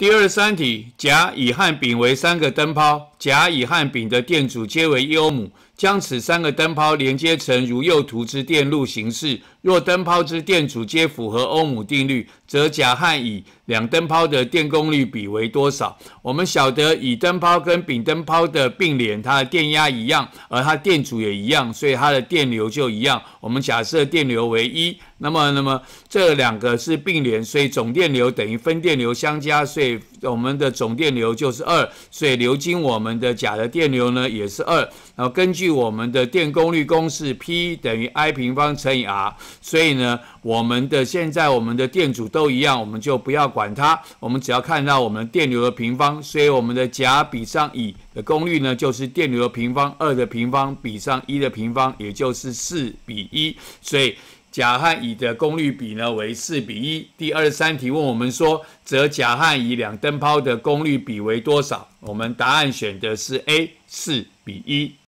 第二十三题：甲、乙和丙为三个灯泡。甲、乙和丙的电阻皆为一欧姆，将此三个灯泡连接成如右图之电路形式。若灯泡之电阻皆符合欧姆定律，则甲和乙两灯泡的电功率比为多少？我们晓得乙灯泡跟丙灯泡的并联，它的电压一样，而它电阻也一样，所以它的电流就一样。我们假设电流为一，那么，那么这两个是并联，所以总电流等于分电流相加，所以。我们的总电流就是二，所以流经我们的甲的电流呢也是二。然后根据我们的电功率公式 P 等于 I 平方乘以 R，所以呢，我们的现在我们的电阻都一样，我们就不要管它。我们只要看到我们电流的平方。所以我们的甲比上乙的功率呢，就是电流的平方，二的平方比上一的平方，也就是四比一。所以。甲和乙的功率比呢为四比一。第二十三题问我们说，则甲和乙两灯泡的功率比为多少？我们答案选的是 A，四比一。